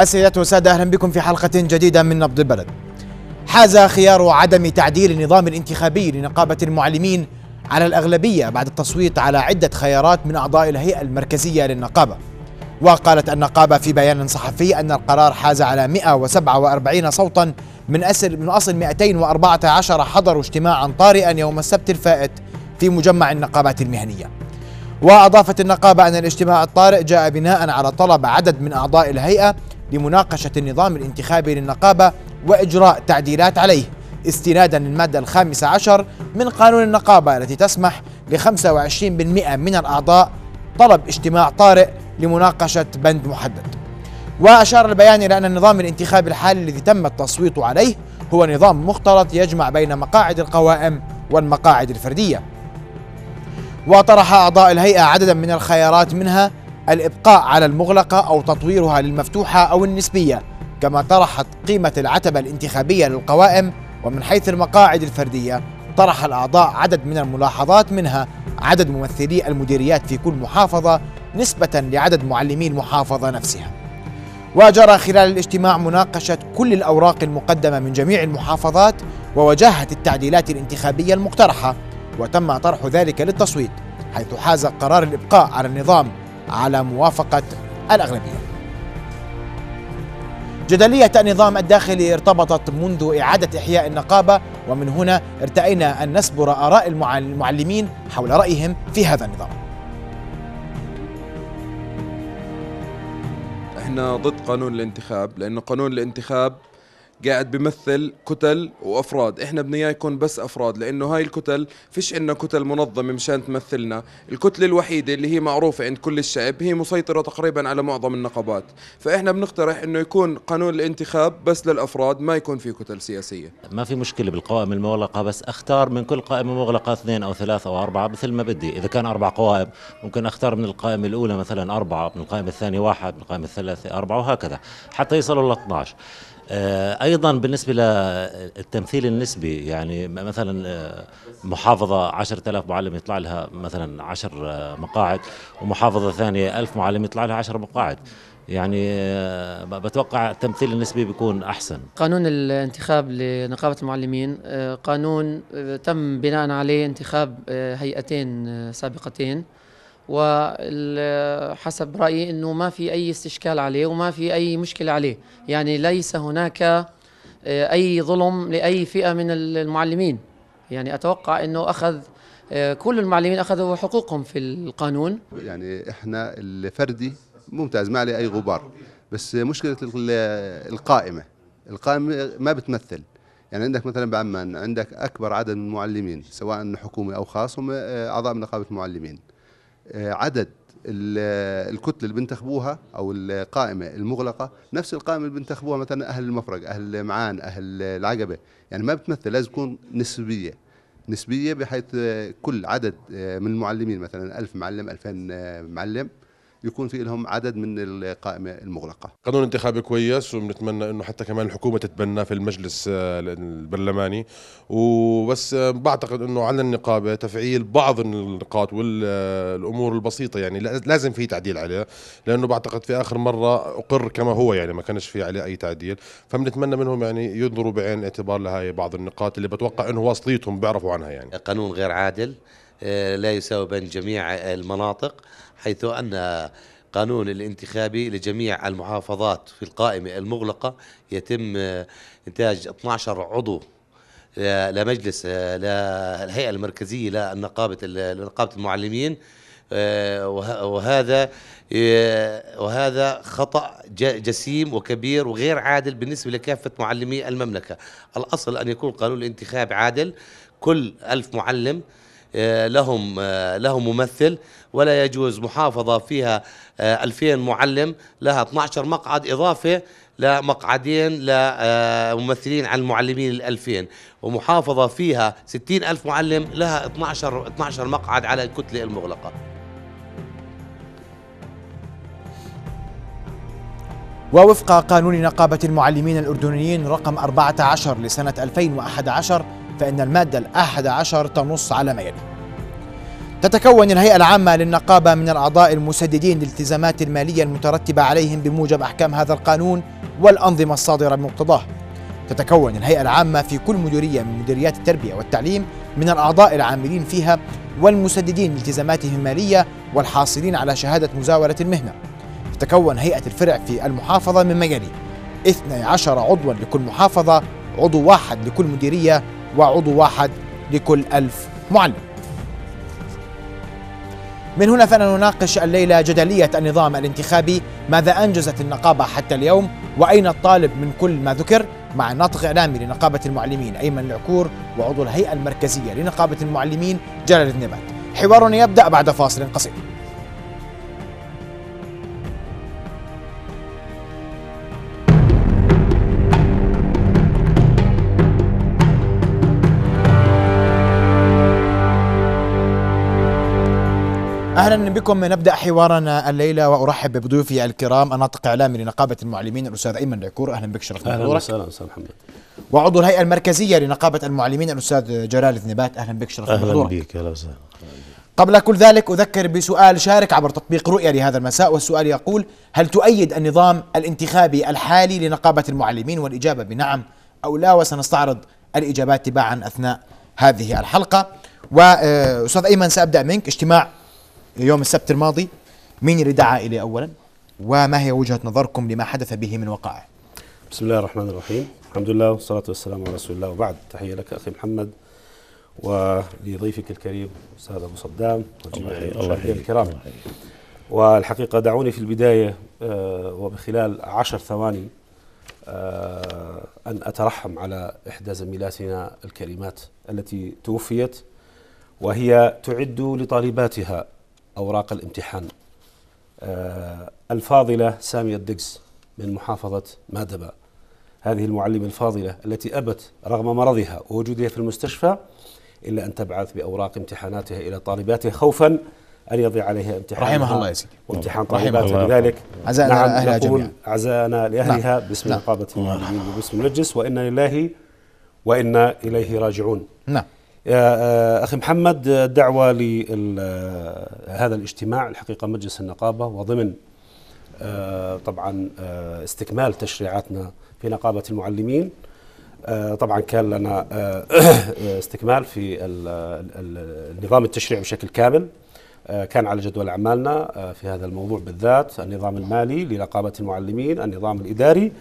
السيدات والسادة أهلا بكم في حلقة جديدة من نبض البلد حاز خيار عدم تعديل النظام الانتخابي لنقابة المعلمين على الأغلبية بعد التصويت على عدة خيارات من أعضاء الهيئة المركزية للنقابة وقالت النقابة في بيان صحفي أن القرار حاز على 147 صوتا من أصل من أصل 214 حضروا اجتماعا طارئا يوم السبت الفائت في مجمع النقابات المهنية وأضافت النقابة أن الاجتماع الطارئ جاء بناء على طلب عدد من أعضاء الهيئة لمناقشة النظام الانتخابي للنقابة وإجراء تعديلات عليه استنادا للمادة الخامسة عشر من قانون النقابة التي تسمح ل 25% من الأعضاء طلب اجتماع طارئ لمناقشة بند محدد وأشار البيان إلى أن النظام الانتخابي الحالي الذي تم التصويت عليه هو نظام مختلط يجمع بين مقاعد القوائم والمقاعد الفردية وطرح أعضاء الهيئة عددا من الخيارات منها الإبقاء على المغلقة أو تطويرها للمفتوحة أو النسبية كما طرحت قيمة العتبة الانتخابية للقوائم ومن حيث المقاعد الفردية طرح الأعضاء عدد من الملاحظات منها عدد ممثلي المديريات في كل محافظة نسبة لعدد معلمي المحافظة نفسها وجرى خلال الاجتماع مناقشة كل الأوراق المقدمة من جميع المحافظات ووجاهة التعديلات الانتخابية المقترحة وتم طرح ذلك للتصويت حيث حاز قرار الإبقاء على النظام على موافقة الأغلبية جدلية النظام الداخلي ارتبطت منذ إعادة إحياء النقابة ومن هنا ارتأينا أن نسبر آراء المعلمين حول رأيهم في هذا النظام احنا ضد قانون الانتخاب لأنه قانون الانتخاب قاعد بمثل كتل وافراد احنا بدنا يكون بس افراد لانه هاي الكتل فيش عندنا كتل منظمه مشان تمثلنا الكتله الوحيده اللي هي معروفه عند كل الشعب هي مسيطره تقريبا على معظم النقابات فاحنا بنقترح انه يكون قانون الانتخاب بس للافراد ما يكون في كتل سياسيه ما في مشكله بالقوائم المغلقه بس اختار من كل قائمه مغلقه اثنين او ثلاث او اربعه مثل ما بدي اذا كان اربع قوائم ممكن اختار من القائمه الاولى مثلا اربعه من القائمه الثانيه واحد من القائمه الثالثه اربعه وهكذا حتى يصلوا ل 12 آه، ايضا بالنسبه للتمثيل النسبي يعني مثلا آه، محافظه 10000 معلم يطلع لها مثلا 10 آه، مقاعد ومحافظه ثانيه 1000 معلم يطلع لها 10 مقاعد يعني بتوقع التمثيل النسبي بيكون احسن قانون الانتخاب لنقابه المعلمين قانون تم بناء عليه انتخاب هيئتين سابقتين وحسب رأيي أنه ما في أي استشكال عليه وما في أي مشكلة عليه يعني ليس هناك آه، أي ظلم لأي فئة من المعلمين يعني أتوقع أنه أخذ آه، كل المعلمين أخذوا حقوقهم في القانون يعني إحنا الفردي ممتاز ما عليه أي غبار بس مشكلة القائمة القائمة ما بتمثل يعني عندك مثلا بعمان عندك أكبر عدد من المعلمين سواء حكومي أو خاص هم آه، أعضاء من نقابة المعلمين آه، عدد الكتله اللي بنتخبوها او القائمه المغلقه نفس القائمه اللي بنتخبوها مثلا اهل المفرق اهل معان اهل العقبه يعني ما بتمثل لازم تكون نسبيه نسبيه بحيث كل عدد آه، من المعلمين مثلا ألف معلم ألفين آه، معلم يكون في لهم عدد من القائمه المغلقه. قانون انتخابي كويس وبنتمنى انه حتى كمان الحكومه تتبناه في المجلس آه، البرلماني وبس آه، بعتقد انه على النقابه تفعيل بعض النقاط والامور البسيطه يعني لازم في تعديل عليه لانه بعتقد في اخر مره اقر كما هو يعني ما كانش في عليه اي تعديل فبنتمنى منهم يعني ينظروا بعين الاعتبار لهي بعض النقاط اللي بتوقع انه واصليتهم بيعرفوا عنها يعني. قانون غير عادل آه، لا يساوي بين جميع المناطق حيث أن قانون الانتخابي لجميع المحافظات في القائمة المغلقة يتم آه، إنتاج 12 عضو آه، لمجلس للهيئة المركزية لنقابة لنقابة المعلمين وهذا وهذا خطا جسيم وكبير وغير عادل بالنسبه لكافه معلمي المملكه الاصل ان يكون قانون الانتخاب عادل كل ألف معلم آه، لهم آه، لهم ممثل ولا يجوز محافظة فيها 2000 آه، معلم لها 12 مقعد إضافة لمقعدين لممثلين عن المعلمين ال 2000 ومحافظة فيها 60 ألف معلم لها 12 12 مقعد على الكتلة المغلقة ووفق قانون نقابة المعلمين الأردنيين رقم 14 لسنة 2011 فإن المادة الأحد عشر تنص على ما يلي تتكون الهيئة العامة للنقابة من الأعضاء المسددين للالتزامات المالية المترتبة عليهم بموجب أحكام هذا القانون والأنظمة الصادرة بمقتضاه تتكون الهيئة العامة في كل مديرية من مديريات التربية والتعليم من الأعضاء العاملين فيها والمسددين لالتزاماتهم المالية والحاصلين على شهادة مزاولة المهنة تتكون هيئة الفرع في المحافظة مما يلي 12 عضوا لكل محافظة عضو واحد لكل مديرية وعضو واحد لكل ألف معلم من هنا فأنا نناقش الليلة جدلية النظام الانتخابي ماذا أنجزت النقابة حتى اليوم وأين الطالب من كل ما ذكر مع ناطق إعلامي لنقابة المعلمين أيمن العكور وعضو الهيئة المركزية لنقابة المعلمين جلال النبات حوارنا يبدأ بعد فاصل قصير اهلا بكم نبدا حوارنا الليله وارحب بضيوفي الكرام الناطق الاعلامي لنقابه المعلمين الاستاذ ايمن العكور اهلا بك شرفنا اهلا وسهلا استاذ محمد وعضو الهيئه المركزيه لنقابه المعلمين الاستاذ جلال الذنبات اهلا بك شرفنا اهلا بك اهلا وسهلا قبل كل ذلك اذكر بسؤال شارك عبر تطبيق رؤيا لهذا المساء والسؤال يقول هل تؤيد النظام الانتخابي الحالي لنقابه المعلمين والاجابه بنعم او لا وسنستعرض الاجابات تباعا اثناء هذه الحلقه واستاذ ايمن سابدا منك اجتماع يوم السبت الماضي مين اللي دعا اليه أولا وما هي وجهة نظركم لما حدث به من وقائع بسم الله الرحمن الرحيم الحمد لله والصلاة والسلام على رسول الله وبعد تحية لك أخي محمد ولضيفك الكريم أستاذ أبو صدام وجميع يحييك الكرام والحقيقة دعوني في البداية آه، وبخلال عشر ثواني آه، أن أترحم على إحدى زميلاتنا الكريمات التي توفيت وهي تعد لطالباتها أوراق الامتحان آه، الفاضلة سامية الدقس من محافظة مادبا هذه المعلمة الفاضلة التي أبت رغم مرضها ووجودها في المستشفى إلا أن تبعث بأوراق امتحاناتها إلى طالباتها خوفا أن يضيع عليها امتحان رحمها الله يا سيدي وامتحان طالباتها لذلك عزانا نعم أهلها جميعا عزانا لأهلها نعم. باسم نقابة نعم. المعلمين وباسم المجلس وإنا لله وإنا إليه راجعون نعم يا آه، أخي محمد دعوة لهذا الاجتماع الحقيقة مجلس النقابة وضمن آه، طبعا آه، استكمال تشريعاتنا في نقابة المعلمين طبعا كان لنا استكمال في النظام التشريعي بشكل كامل كان على جدول أعمالنا في هذا الموضوع بالذات النظام المالي لنقابة المعلمين النظام الإداري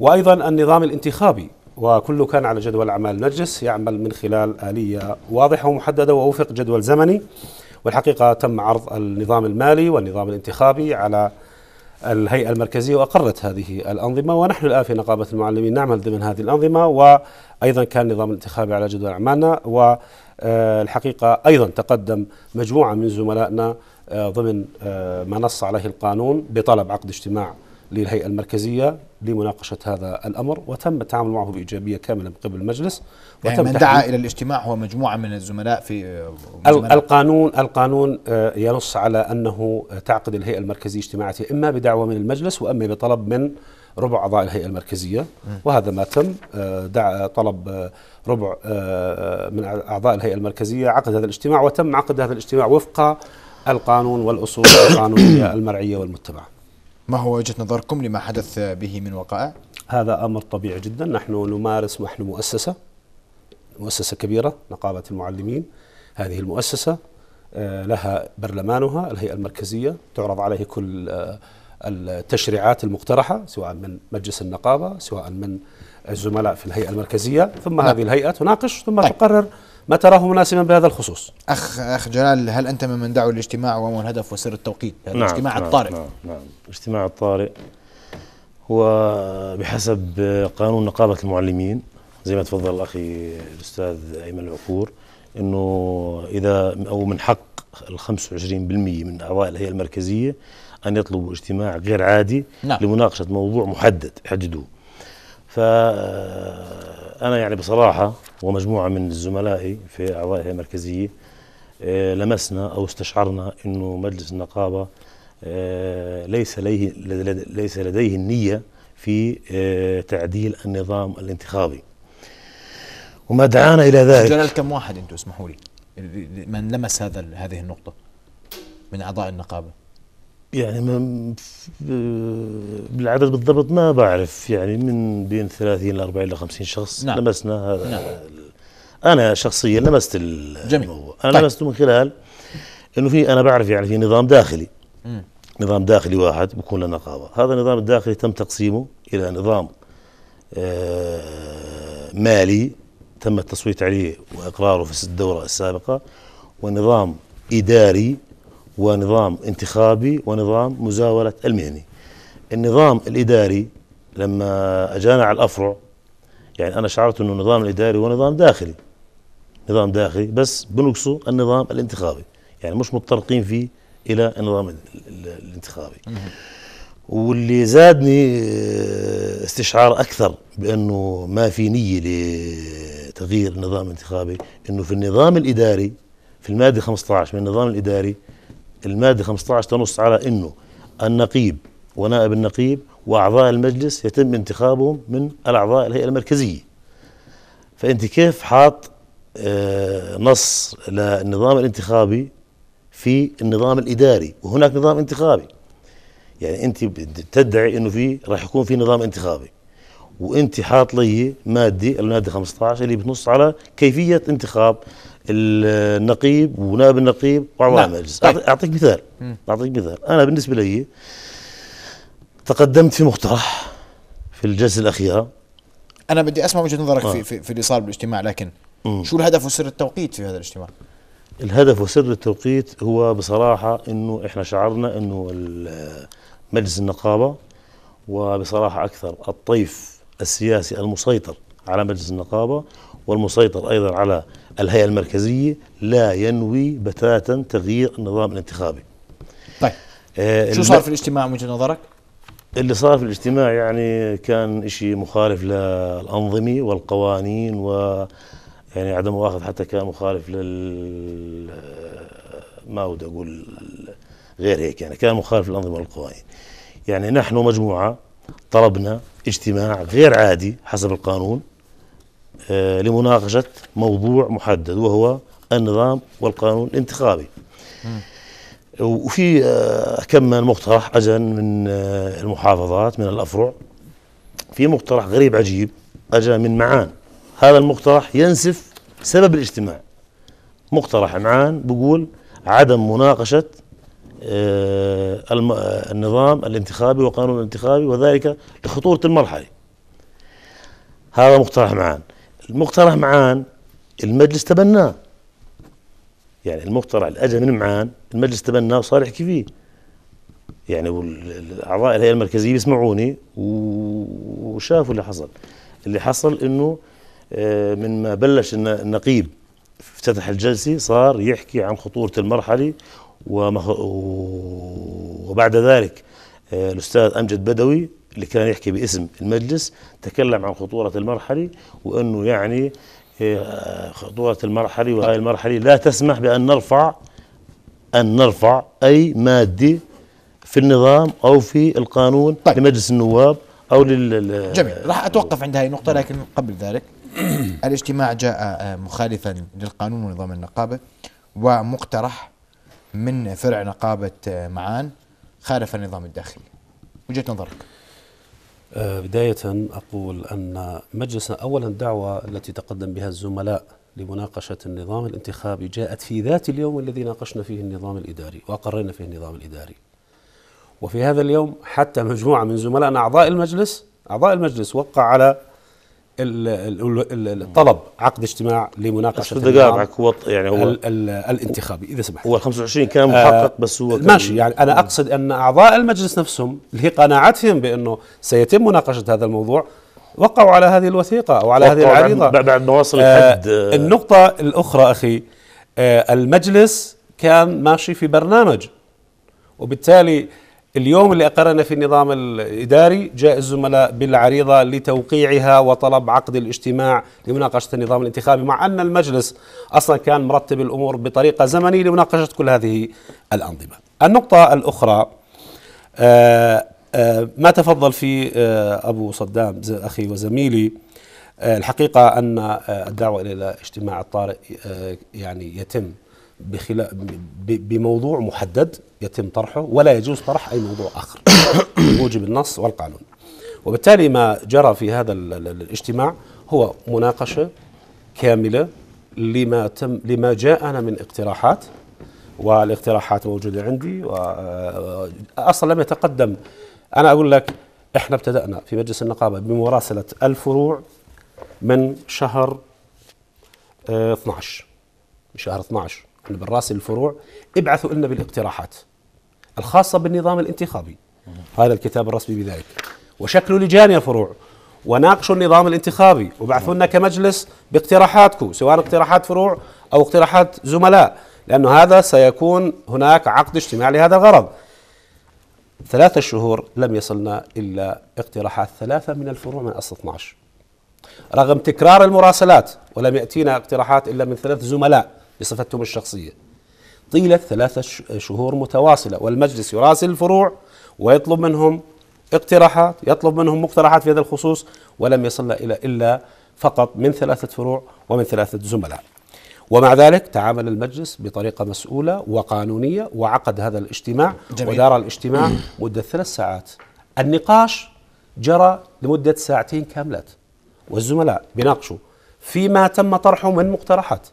وأيضا النظام الانتخابي وكله كان على جدول أعمال نرجس يعمل من خلال آلية واضحة ومحددة ووفق جدول زمني والحقيقة تم عرض النظام المالي والنظام الانتخابي على الهيئة المركزية وأقرت هذه الأنظمة ونحن الآن في نقابة المعلمين نعمل ضمن هذه الأنظمة وأيضا كان النظام الانتخابي على جدول أعمالنا والحقيقة آه، أيضا تقدم مجموعة من زملائنا آه، ضمن آه، نص عليه القانون بطلب عقد اجتماع للهيئة المركزية لمناقشة هذا الأمر وتم التعامل معه بإيجابية كاملة من قبل المجلس يعني وتم من دعا إلى الاجتماع هو مجموعة من الزملاء في آه، القانون القانون آه، ينص على أنه تعقد الهيئة المركزية اجتماعاتها إما بدعوة من المجلس وإما بطلب من ربع أعضاء الهيئة المركزية وهذا ما تم آه، دعا طلب ربع من أعضاء الهيئة المركزية عقد هذا الاجتماع وتم عقد هذا الاجتماع وفق القانون والأصول القانونية المرعية والمتبعة ما هو وجهة نظركم لما حدث به من وقائع؟ هذا أمر طبيعي جدا نحن نمارس ونحن مؤسسة مؤسسة كبيرة نقابة المعلمين هذه المؤسسة آه، لها برلمانها الهيئة المركزية تعرض عليه كل آه، التشريعات المقترحة سواء من مجلس النقابة سواء من الزملاء في الهيئة المركزية ثم نعم. هذه الهيئة تناقش ثم طيب. تقرر ما تراه مناسبا بهذا الخصوص أخ, أخ جلال هل أنت ممن دعوا الاجتماع وما الهدف وسر التوقيت هذا نعم الاجتماع نعم الطارئ نعم, نعم الاجتماع الطارئ هو بحسب قانون نقابة المعلمين زي ما تفضل الأخي الأستاذ أيمن العقور أنه إذا أو من حق ال 25% من أعضاء الهيئة المركزية أن يطلبوا اجتماع غير عادي نعم. لمناقشة موضوع محدد يحددوه ف أنا يعني بصراحة ومجموعة من زملائي في اعضاء هيئه المركزية آه، لمسنا أو استشعرنا أنه مجلس النقابة آه، ليس لديه, ليس لديه النية في آه، تعديل النظام الانتخابي وما دعانا إلى ذلك جلال كم واحد أنتم اسمحوا لي من لمس هذا هذه النقطة من أعضاء النقابة يعني ما بالعدد بالضبط ما بعرف يعني من بين 30 ل 40 ل 50 شخص نعم. لمسنا هذا نعم. انا شخصيا لمست جميل. انا طيب. لمسته من خلال انه في انا بعرف يعني في نظام داخلي م. نظام داخلي واحد بكون له نقابه هذا النظام الداخلي تم تقسيمه الى نظام آه مالي تم التصويت عليه واقراره في الدوره السابقه ونظام اداري ونظام انتخابي ونظام مزاولة المهني النظام الإداري لما أجانا على الأفرع يعني أنا شعرت أنه النظام الإداري هو نظام داخلي نظام داخلي بس بنقصه النظام الانتخابي يعني مش متطرقين فيه إلى النظام الانتخابي واللي زادني آه، استشعار أكثر بأنه ما في نية لتغيير النظام الانتخابي أنه في النظام الإداري في المادة 15 من النظام الإداري المادة 15 تنص على أنه النقيب ونائب النقيب وأعضاء المجلس يتم انتخابهم من الأعضاء الهيئة المركزية فأنت كيف حاط آه، نص للنظام الانتخابي في النظام الإداري وهناك نظام انتخابي يعني أنت تدعي أنه في راح يكون في نظام انتخابي وانت حاط لي ماده الماده 15 اللي بتنص على كيفيه انتخاب النقيب ونائب النقيب واعضاء نعم. المجلس طيب. اعطيك مثال اعطيك مثال انا بالنسبه لي تقدمت في مقترح في الجلسه الاخيره انا بدي اسمع وجهه نظرك آه. في في, في اللي صار بالاجتماع لكن م. شو الهدف وسر التوقيت في هذا الاجتماع؟ الهدف وسر التوقيت هو بصراحه انه احنا شعرنا انه مجلس النقابه وبصراحه اكثر الطيف السياسي المسيطر على مجلس النقابة والمسيطر أيضا على الهيئة المركزية لا ينوي بتاتا تغيير النظام الانتخابي طيب آه، شو صار في الاجتماع من وجهة نظرك؟ اللي صار في الاجتماع يعني كان شيء مخالف للأنظمة والقوانين و يعني عدم مؤاخذ حتى كان مخالف لل آه، ما بدي أقول غير هيك يعني كان مخالف للأنظمة والقوانين يعني نحن مجموعة طلبنا اجتماع غير عادي حسب القانون آه، لمناقشة موضوع محدد وهو النظام والقانون الانتخابي وفي آه، كم من مقترح اجى من آه، المحافظات من الأفرع في مقترح غريب عجيب اجى من معان هذا المقترح ينسف سبب الاجتماع مقترح معان بقول عدم مناقشة آه، آه، النظام الانتخابي وقانون الانتخابي وذلك لخطورة المرحلة هذا مقترح معان المقترح معان المجلس تبناه يعني المقترح اللي اجى من معان المجلس تبناه وصار يحكي فيه يعني اعضاء الهيئه المركزيه بيسمعوني وشافوا اللي حصل اللي حصل انه آه، من ما بلش النقيب افتتح الجلسه صار يحكي عن خطوره المرحله وبعد ذلك آه، الأستاذ أمجد بدوي اللي كان يحكي باسم المجلس تكلم عن خطورة المرحله وأنه يعني آه، خطورة المرحله وهي المرحله لا تسمح بأن نرفع أن نرفع أي مادة في النظام أو في القانون طيب. لمجلس النواب أو لل جميل راح أتوقف عند هذه النقطة لكن قبل ذلك الاجتماع جاء آه، مخالفا للقانون ونظام النقابة ومقترح من فرع نقابه آه، معان خالف النظام الداخلي وجهه نظرك آه، بداية أقول أن مجلس أولا الدعوة التي تقدم بها الزملاء لمناقشة النظام الانتخابي جاءت في ذات اليوم الذي ناقشنا فيه النظام الإداري وأقرينا فيه النظام الإداري وفي هذا اليوم حتى مجموعة من زملائنا أعضاء المجلس أعضاء المجلس وقع على الطلب عقد اجتماع لمناقشه دقائق هو يعني هو الانتخابي اذا سمحت هو ال 25 كان محقق بس هو ماشي يعني انا اقصد ان اعضاء المجلس نفسهم اللي قناعتهم بانه سيتم مناقشه هذا الموضوع وقعوا على هذه الوثيقه او على هذه العريضه بعد ما وصل آه، الحد آه النقطه الاخرى اخي آه المجلس كان ماشي في برنامج وبالتالي اليوم اللي أقرنا في النظام الإداري جاء الزملاء بالعريضة لتوقيعها وطلب عقد الاجتماع لمناقشة النظام الانتخابي مع أن المجلس أصلا كان مرتب الأمور بطريقة زمنية لمناقشة كل هذه الأنظمة النقطة الأخرى آه، آه، ما تفضل فيه آه، أبو صدام أخي وزميلي الحقيقة أن الدعوة إلى اجتماع الطارئ يعني يتم بموضوع محدد يتم طرحه ولا يجوز طرح أي موضوع آخر بموجب النص والقانون وبالتالي ما جرى في هذا الاجتماع هو مناقشة كاملة لما تم لما جاءنا من اقتراحات والاقتراحات موجودة عندي وأصلا آه، لم يتقدم أنا أقول لك إحنا ابتدأنا في مجلس النقابة بمراسلة الفروع من شهر 12 آه، من شهر 12 عند بالراس الفروع ابعثوا لنا بالاقتراحات الخاصة بالنظام الانتخابي هذا الكتاب الرسمي بذلك وشكلوا لجان يا فروع وناقشوا النظام الانتخابي وبعثوا لنا كمجلس باقتراحاتكم سواء اقتراحات فروع أو اقتراحات زملاء لأنه هذا سيكون هناك عقد اجتماع لهذا الغرض ثلاثة شهور لم يصلنا إلا اقتراحات ثلاثة من الفروع من أصل 12 رغم تكرار المراسلات ولم يأتينا اقتراحات إلا من ثلاث زملاء بصفتهم الشخصية طيلة ثلاثة شهور متواصلة والمجلس يراسل الفروع ويطلب منهم اقتراحات يطلب منهم مقترحات في هذا الخصوص ولم يصل إلى إلا فقط من ثلاثة فروع ومن ثلاثة زملاء ومع ذلك تعامل المجلس بطريقة مسؤولة وقانونية وعقد هذا الاجتماع جميل. ودار الاجتماع مدة ثلاث ساعات النقاش جرى لمدة ساعتين كاملات والزملاء بيناقشوا فيما تم طرحه من مقترحات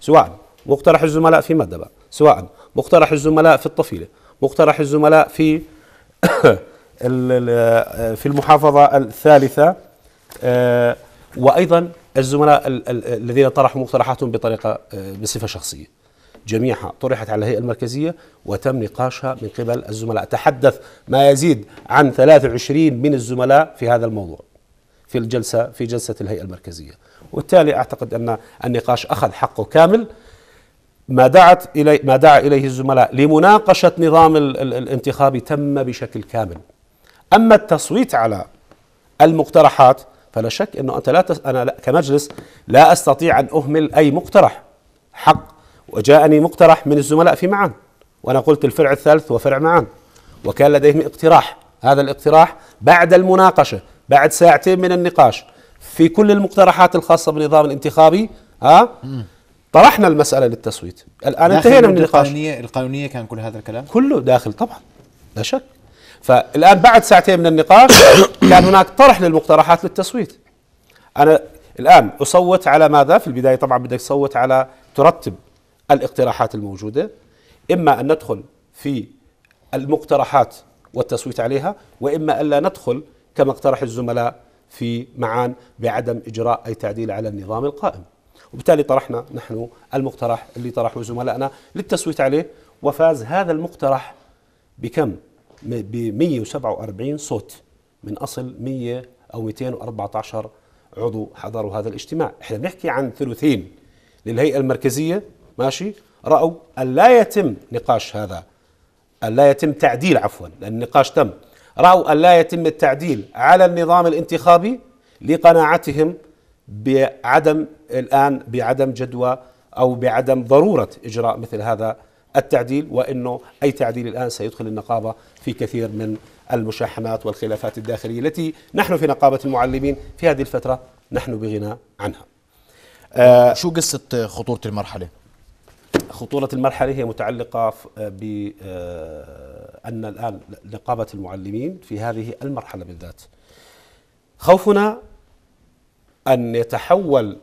سواء مقترح الزملاء في ماذا بقى سواء مقترح الزملاء في الطفيلة مقترح الزملاء في آه، في المحافظة الثالثة آه، وأيضا الزملاء الذين طرحوا مقترحاتهم بطريقة آه، بصفة شخصية جميعها طرحت على الهيئة المركزية وتم نقاشها من قبل الزملاء تحدث ما يزيد عن 23 من الزملاء في هذا الموضوع في الجلسة في جلسة الهيئة المركزية وبالتالي أعتقد أن النقاش أخذ حقه كامل ما دعت إلي ما دعا إليه الزملاء لمناقشة نظام الانتخابي تم بشكل كامل أما التصويت على المقترحات فلا شك أنه أنت لا تس... أنا لا كمجلس لا أستطيع أن أهمل أي مقترح حق وجاءني مقترح من الزملاء في معان وأنا قلت الفرع الثالث وفرع معان وكان لديهم اقتراح هذا الاقتراح بعد المناقشة بعد ساعتين من النقاش في كل المقترحات الخاصة بالنظام الانتخابي ها طرحنا المساله للتصويت الان انتهينا من النقاش القانونيه القانونيه كان كل هذا الكلام كله داخل طبعا لا شك فالان بعد ساعتين من النقاش كان هناك طرح للمقترحات للتصويت انا الان اصوت على ماذا في البدايه طبعا بدك تصوت على ترتب الاقتراحات الموجوده اما ان ندخل في المقترحات والتصويت عليها واما الا ندخل كما اقترح الزملاء في معان بعدم اجراء اي تعديل على النظام القائم وبالتالي طرحنا نحن المقترح اللي طرحه زملائنا للتصويت عليه وفاز هذا المقترح بكم ب 147 صوت من اصل 100 او 214 عضو حضروا هذا الاجتماع احنا بنحكي عن ثلثين للهيئه المركزيه ماشي راوا ان لا يتم نقاش هذا ان لا يتم تعديل عفوا لان النقاش تم راوا ان لا يتم التعديل على النظام الانتخابي لقناعتهم بعدم الآن بعدم جدوى أو بعدم ضرورة إجراء مثل هذا التعديل وأنه أي تعديل الآن سيدخل النقابة في كثير من المشاحنات والخلافات الداخلية التي نحن في نقابة المعلمين في هذه الفترة نحن بغنى عنها آه شو قصة خطورة المرحلة؟ خطورة المرحلة هي متعلقة ب آه، أن الآن نقابة المعلمين في هذه المرحلة بالذات خوفنا أن يتحول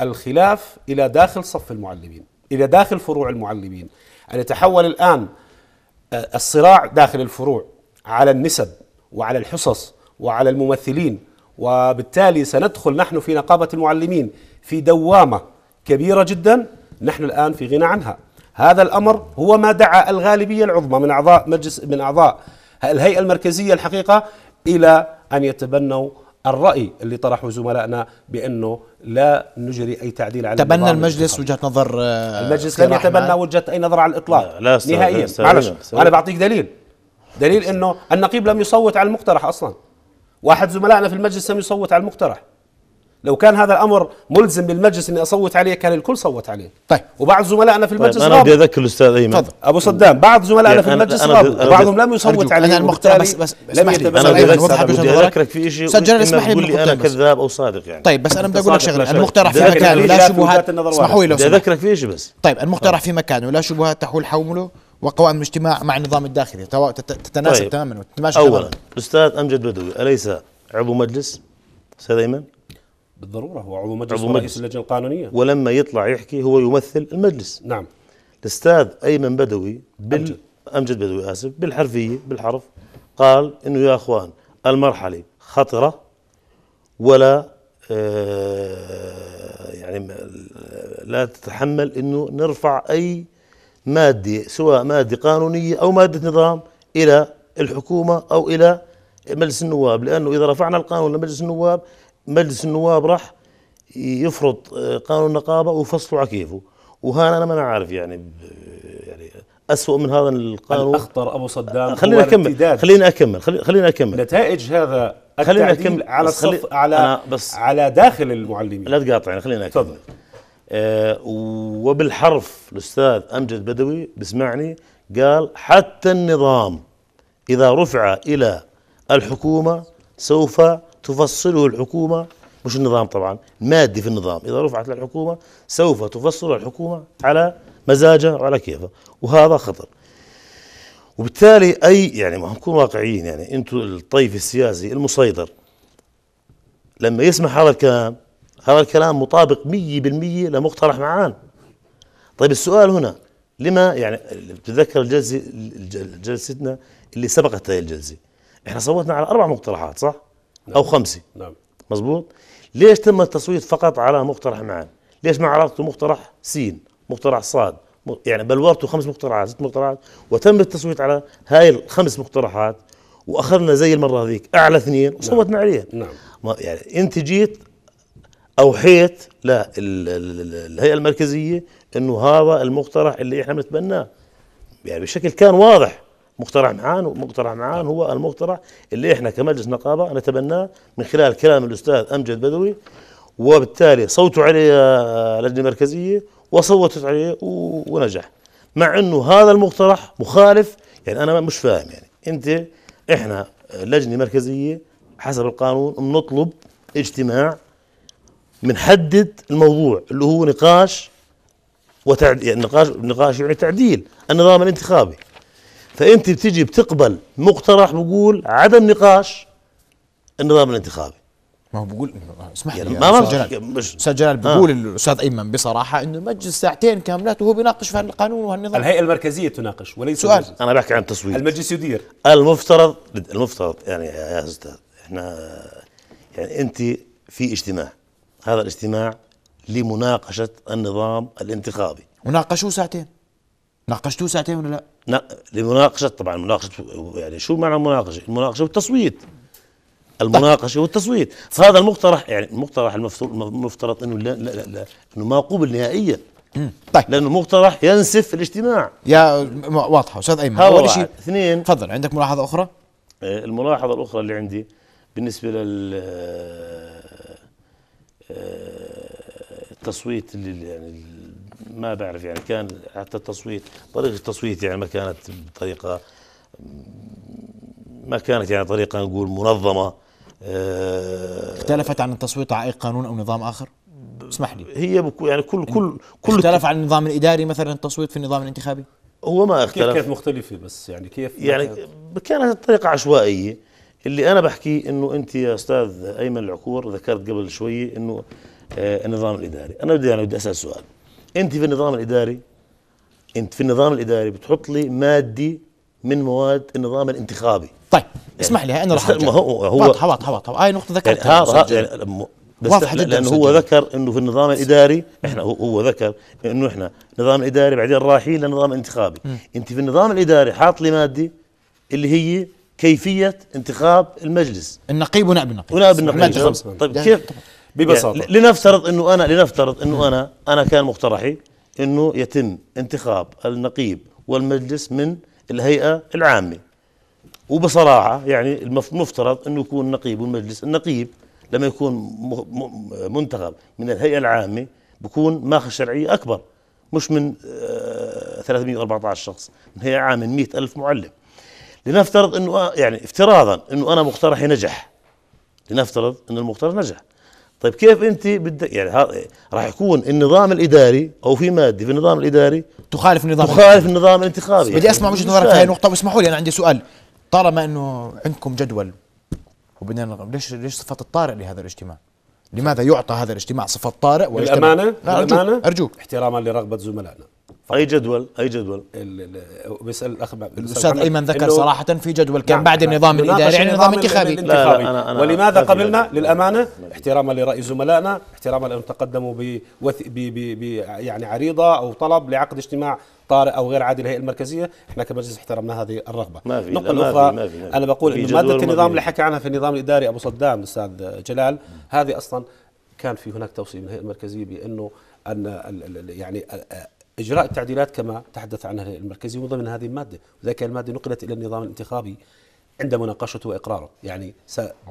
الخلاف إلى داخل صف المعلمين إلى داخل فروع المعلمين أن يعني يتحول الآن آه، الصراع داخل الفروع على النسب وعلى الحصص وعلى الممثلين وبالتالي سندخل نحن في نقابة المعلمين في دوامة كبيرة جدا نحن الآن في غنى عنها هذا الأمر هو ما دعا الغالبية العظمى من أعضاء مجلس من أعضاء الهيئة المركزية الحقيقة إلى أن يتبنوا الرأي اللي طرحه زملائنا بأنه لا نجري أي تعديل على تبنى المجلس وجهة نظر آه، المجلس لم يتبنى وجهة أي نظر على الإطلاق لا, لا نهائيا معلش أنا بعطيك دليل دليل أنه النقيب لم يصوت على المقترح أصلا واحد زملائنا في المجلس لم يصوت على المقترح لو كان هذا الامر ملزم للمجلس اني اصوت عليه كان الكل صوت عليه طيب وبعض زملائنا في المجلس طيب انا بدي اذكر الاستاذ ايمن تفضل ابو صدام بعض زملائنا يعني في المجلس أنا بعضهم لم يصوت عليه انا المقترح بس بس لم انا بدي اذكرك في شيء سجل اسمح لي لي انا كذاب او صادق يعني طيب بس انا بدي اقول لك شغله المقترح في مكانه لا شبهات اسمحوا لي لو بدي اذكرك في شيء بس طيب المقترح طيب. في مكانه لا شبهات تحول حوله وقوائم الاجتماع مع النظام الداخلي تتناسب طيب. تماما وتتماشى اولا استاذ امجد بدوي اليس عضو مجلس استاذ ايمن بالضرورة هو عضو مجلس عضو رئيس اللجنة القانونية ولما يطلع يحكي هو يمثل المجلس نعم الأستاذ أيمن بدوي بال أمجد, أمجد بدوي آسف بالحرفية بالحرف قال إنه يا أخوان المرحلة خطرة ولا آه، يعني لا تتحمل إنه نرفع أي مادة سواء مادة قانونية أو مادة نظام إلى الحكومة أو إلى مجلس النواب لأنه إذا رفعنا القانون لمجلس النواب مجلس النواب راح يفرض آه، قانون نقابه ويفصلوا على كيفه وهان انا ما انا عارف يعني يعني اسوء من هذا القانون الاخطر ابو صدام خليني اكمل خليني اكمل خليني اكمل نتائج هذا خليني اكمل على بس خلي على بس على داخل المعلمين لا تقاطعني خليني اكمل تفضل آه وبالحرف الاستاذ امجد بدوي بسمعني قال حتى النظام اذا رفع الى الحكومه سوف تفصله الحكومة مش النظام طبعا مادي في النظام إذا رفعت للحكومة سوف تفصل الحكومة على مزاجها وعلى كيفها وهذا خطر وبالتالي أي يعني ما نكون واقعيين يعني أنتم الطيف السياسي المسيطر لما يسمع هذا الكلام هذا الكلام مطابق 100% لمقترح معان طيب السؤال هنا لما يعني بتتذكر الجلسه جلستنا اللي سبقت هذه الجلسه احنا صوتنا على اربع مقترحات صح؟ نعم. أو خمسة نعم مزبوط ليش تم التصويت فقط على مقترح معان ليش ما عرضتوا مقترح سين مقترح صاد يعني بلورتوا خمس مقترحات ست مقترحات وتم التصويت على هاي الخمس مقترحات واخذنا زي المره هذيك اعلى اثنين نعم. وصوتنا نعم. عليه نعم ما يعني انت جيت اوحيت لا الهيئه المركزيه انه هذا المقترح اللي احنا بنتبناه يعني بشكل كان واضح مقترح معان ومقترع معان هو المقترح اللي احنا كمجلس نقابه نتبناه من خلال كلام الاستاذ امجد بدوي وبالتالي صوتوا عليه آه، لجنه مركزيه وصوتت عليه ونجح مع انه هذا المقترح مخالف يعني انا مش فاهم يعني انت احنا آه، لجنه مركزيه حسب القانون بنطلب اجتماع بنحدد الموضوع اللي هو نقاش وتعديل يعني نقاش نقاش يعني تعديل النظام الانتخابي فانت بتيجي بتقبل مقترح بقول عدم نقاش النظام الانتخابي ما هو بقول اسمح يعني لي يعني ما استاذ جلال مش استاذ جلال آه. بقول الاستاذ ايمن بصراحه انه المجلس ساعتين كاملات وهو بيناقش في هالقانون وهالنظام الهيئه المركزيه تناقش وليس سؤال المجلس. انا بحكي عن التصويت المجلس يدير المفترض المفترض يعني يا استاذ احنا يعني انت في اجتماع هذا الاجتماع لمناقشه النظام الانتخابي وناقشوه ساعتين ناقشتوه ساعتين ولا لا؟ لمناقشه طبعا مناقشه يعني شو معنى مناقشه؟ المناقشه والتصويت المناقشه والتصويت فهذا المقترح يعني المقترح المفترض انه لا لا لا, لا انه ما قوبل نهائيا طيب لانه مقترح ينسف الاجتماع يا واضحه استاذ ايمن اول شيء اثنين تفضل عندك ملاحظه اخرى إيه، الملاحظه الاخرى اللي عندي بالنسبه لل آه، آه، التصويت اللي يعني ما بعرف يعني كان حتى التصويت طريقة التصويت يعني ما كانت بطريقة ما كانت يعني طريقة نقول منظمة آه، اختلفت عن التصويت على أي قانون أو نظام آخر؟ اسمح لي هي يعني كل كل كل اختلف عن النظام الإداري مثلا التصويت في النظام الانتخابي؟ هو ما اختلف كيف مختلفة بس يعني كيف يعني كانت الطريقة عشوائية اللي أنا بحكي إنه أنت يا أستاذ أيمن العكور ذكرت قبل شوية إنه آه، النظام الإداري أنا بدي يعني بدي أسأل سؤال انت في النظام الاداري انت في النظام الاداري بتحط لي ماده من مواد النظام الانتخابي طيب يعني اسمح لي انا راح ما هو هو هو هو هو هاي نقطه ذكرتها يعني يعني بس واضح جدا لانه هو ذكر انه في النظام الاداري احنا هو, هو ذكر انه احنا نظام اداري بعدين رايحين لنظام انتخابي انت في النظام الاداري حاط لي ماده اللي هي كيفيه انتخاب المجلس النقيب ونائب النقيب ونائب النقيب طيب كيف ببساطه يعني لنفترض انه انا لنفترض انه انا انا كان مقترحي انه يتم انتخاب النقيب والمجلس من الهيئه العامه وبصراحه يعني المفترض انه يكون النقيب والمجلس النقيب لما يكون منتخب من الهيئه العامه بكون ماخذ شرعيه اكبر مش من 314 آه، شخص من هيئه عامه من 100000 معلم لنفترض انه يعني افتراضا انه انا مقترحي نجح لنفترض انه المقترح نجح طيب كيف انت بدك يعني راح يكون النظام الاداري او في ماده في النظام الاداري تخالف النظام تخالف النظام الانتخابي بدي اسمع وجهه نظرك هاي النقطه واسمحوا لي انا عندي سؤال طالما انه عندكم جدول وبدنا ليش ليش صفه الطارئ لهذا الاجتماع؟ لماذا يعطى هذا الاجتماع صفه طارئ؟ للامانه للامانه ارجوك احتراما لرغبه زملائنا اي جدول اي جدول بيسال الاخ الاستاذ ايمن ذكر صراحه في جدول كان نعم بعد نعم. النظام الاداري يعني نظام انتخابي لا لا أنا أنا ولماذا قبلنا يعني. للامانه احتراما لراي زملائنا احتراما لانهم تقدموا ب يعني عريضه او طلب لعقد اجتماع طارئ او غير عادي للهيئه المركزيه احنا كمجلس احترمنا هذه الرغبه ما في النقطه الاخرى ما في ما في انا بقول ان ماده النظام اللي حكى عنها في النظام الاداري ابو صدام الاستاذ جلال هذه اصلا كان في هناك توصيه من الهيئه المركزيه بانه ان يعني إجراء التعديلات كما تحدث عنها المركزي من ضمن هذه المادة وذلك المادة نقلت إلى النظام الانتخابي عند مناقشته وإقراره يعني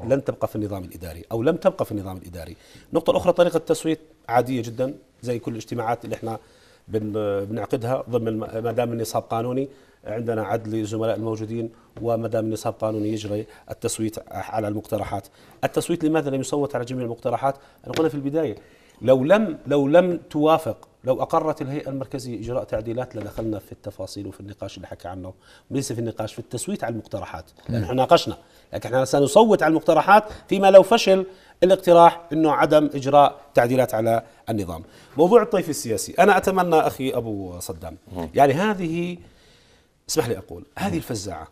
لن تبقى في النظام الإداري أو لم تبقى في النظام الإداري نقطة اخرى طريقة التصويت عادية جدا زي كل الاجتماعات اللي احنا بنعقدها ضمن ما دام النصاب قانوني عندنا عدل للزملاء الموجودين وما دام النصاب قانوني يجري التصويت على المقترحات. التصويت لماذا لم يصوت على جميع المقترحات؟ انا قلنا في البدايه لو لم لو لم توافق لو أقرت الهيئة المركزية إجراء تعديلات لدخلنا في التفاصيل وفي النقاش اللي حكى عنه ليس في النقاش في التصويت على المقترحات نعم. لأن احنا ناقشنا لكن احنا سنصوت على المقترحات فيما لو فشل الاقتراح أنه عدم إجراء تعديلات على النظام موضوع الطيف السياسي أنا أتمنى أخي أبو صدام نعم. يعني هذه اسمح لي أقول هذه الفزاعة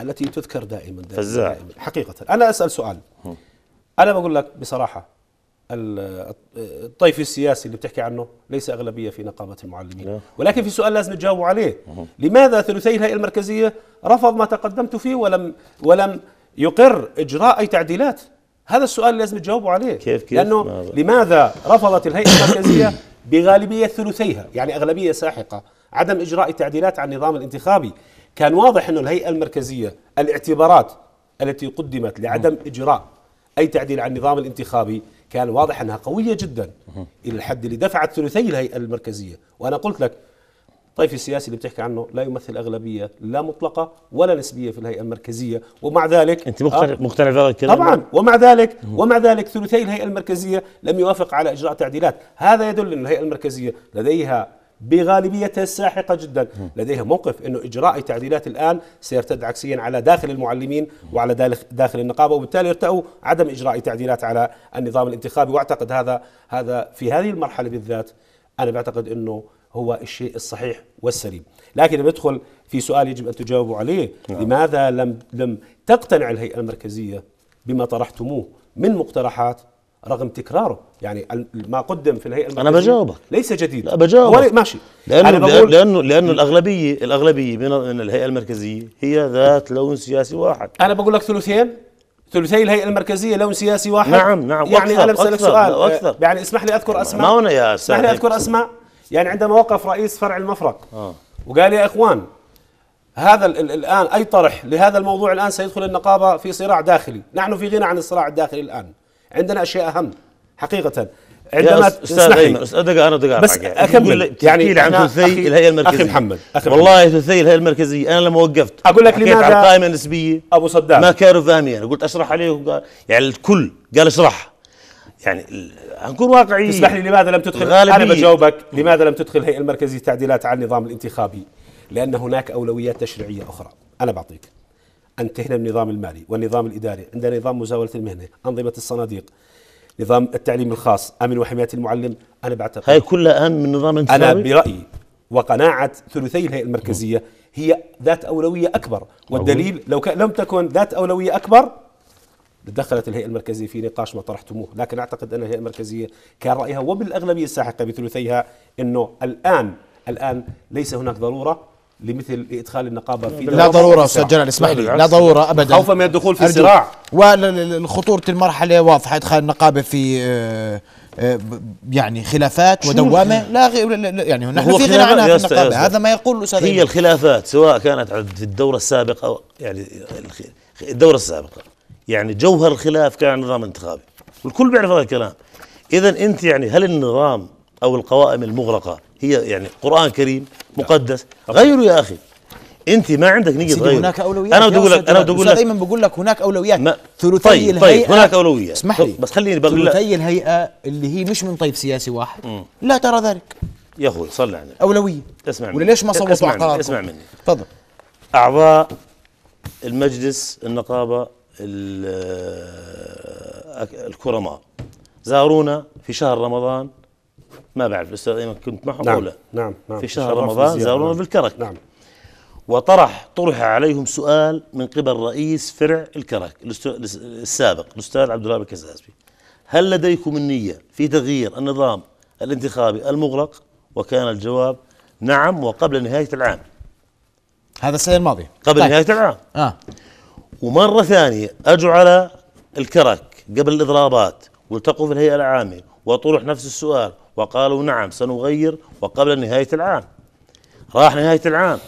التي تذكر دائما, دائما فزاعة دائما حقيقة أنا أسأل سؤال نعم. أنا بقول لك بصراحة الطيف السياسي اللي بتحكي عنه ليس أغلبية في نقابة المعلمين نعم. ولكن في سؤال لازم تجاوبوا عليه لماذا ثلثي الهيئة المركزية رفض ما تقدمت فيه ولم ولم يقر إجراء أي تعديلات هذا السؤال اللي لازم تجاوبوا عليه كيف كيف لأنه ماذا؟ لماذا رفضت الهيئة المركزية بغالبية ثلثيها يعني أغلبية ساحقة عدم إجراء تعديلات عن النظام الانتخابي كان واضح أنه الهيئة المركزية الاعتبارات التي قدمت لعدم إجراء أي تعديل عن النظام الانتخابي كان واضح انها قويه جدا الى الحد اللي دفعت ثلثي الهيئه المركزيه وانا قلت لك الطيف السياسي اللي بتحكي عنه لا يمثل اغلبيه لا مطلقه ولا نسبيه في الهيئه المركزيه ومع ذلك انت مختلف آه مقتنع بهذا الكلام طبعا ومع ذلك ومع ذلك ثلثي الهيئه المركزيه لم يوافق على اجراء تعديلات هذا يدل ان الهيئه المركزيه لديها بغالبيتها الساحقة جدا لديها موقف أنه إجراء تعديلات الآن سيرتد عكسيا على داخل المعلمين وعلى داخل النقابة وبالتالي ارتأوا عدم إجراء تعديلات على النظام الانتخابي وأعتقد هذا هذا في هذه المرحلة بالذات أنا بعتقد أنه هو الشيء الصحيح والسليم لكن بدخل في سؤال يجب أن تجاوبوا عليه نعم. لماذا لم, لم تقتنع الهيئة المركزية بما طرحتموه من مقترحات رغم تكراره يعني ما قدم في الهيئه انا بجاوبك ليس جديد لا بجاوبك هو ماشي لانه أنا بقول لانه لانه الاغلبيه الاغلبيه من الهيئه المركزيه هي ذات لون سياسي واحد انا بقول لك ثلثين ثلثي الهيئه المركزيه لون سياسي واحد نعم نعم يعني انا بسالك سؤال أكثر يعني اسمح لي اذكر اسماء ما هنا يا اسمح لي اذكر اسماء يعني عندما وقف رئيس فرع المفرق آه. وقال يا اخوان هذا الان اي طرح لهذا الموضوع الان سيدخل النقابه في صراع داخلي، نحن في غنى عن الصراع الداخلي الان. عندنا اشياء اهم حقيقه عندما استاذ استاذ دقيقه انا دقيقه بس اكمل يعني عن ثلثي الهيئه المركزيه اخي محمد أخي والله ثلثي الهيئه المركزيه انا لما وقفت اقول لك لماذا عن القائمه النسبيه ابو صدام ما كانوا فاهمين انا قلت اشرح عليه يعني الكل قال اشرح يعني هنكون واقعيين تسمح لي لماذا لم تدخل غالبية. انا بجاوبك لماذا لم تدخل الهيئه المركزيه تعديلات على النظام الانتخابي؟ لان هناك اولويات تشريعيه اخرى انا بعطيك انتهينا من النظام المالي والنظام الاداري، عندنا نظام مزاوله المهنه، انظمه الصناديق، نظام التعليم الخاص، امن وحمايه المعلم، انا بعتقد هاي كلها الان من نظام انتخابي انا برايي وقناعه ثلثي الهيئه المركزيه هي ذات اولويه اكبر، والدليل لو لم تكن ذات اولويه اكبر دخلت الهيئه المركزيه في نقاش ما طرحتموه، لكن اعتقد ان الهيئه المركزيه كان رايها وبالاغلبيه الساحقه بثلثيها انه الان الان ليس هناك ضروره لمثل ادخال النقابه في لا ضروره استاذ جلال اسمح لي لا ضروره ابدا خوفا من الدخول في صراع وخطوره المرحله واضحه ادخال النقابه في آه، آه، يعني خلافات ودوامه لا يعني نحن في غنى عنها في النقابه هذا ما يقول الاستاذ هي الخلافات سواء كانت في الدوره السابقه او يعني الدوره السابقه يعني جوهر الخلاف كان نظام انتخابي والكل بيعرف هذا الكلام اذا انت يعني هل النظام او القوائم المغلقه هي يعني قران كريم مقدس غيره يا اخي انت ما عندك نيه تغير هناك اولويات انا بدي اقول لك انا بدي اقول لك دايما بقول لك هناك اولويات ثلثي طيب, طيب، الهيئه طيب هناك اولويات اسمح لي بس خليني بقول لك ثلثي الهيئه اللي هي مش من طيف سياسي واحد م. لا ترى ذلك يا اخوي صل على اولويه اسمع مني وليش ما صوتوا على قرار اسمع مني تفضل اعضاء المجلس النقابه الكرماء زارونا في شهر رمضان ما بعرف الاستاذ ايمن كنت معهم نعم. او نعم نعم في شهر رمضان زارونا نعم. الكرك نعم وطرح طرح عليهم سؤال من قبل رئيس فرع الكرك السابق الاستاذ عبد الله الكزازبي هل لديكم النيه في تغيير النظام الانتخابي المغلق وكان الجواب نعم وقبل نهايه العام هذا السنه الماضيه قبل طيب. نهايه العام اه ومره ثانيه اجوا على الكرك قبل الاضرابات والتقوا في الهيئه العامه وطرح نفس السؤال وقالوا نعم سنغير وقبل نهاية العام راح نهاية العام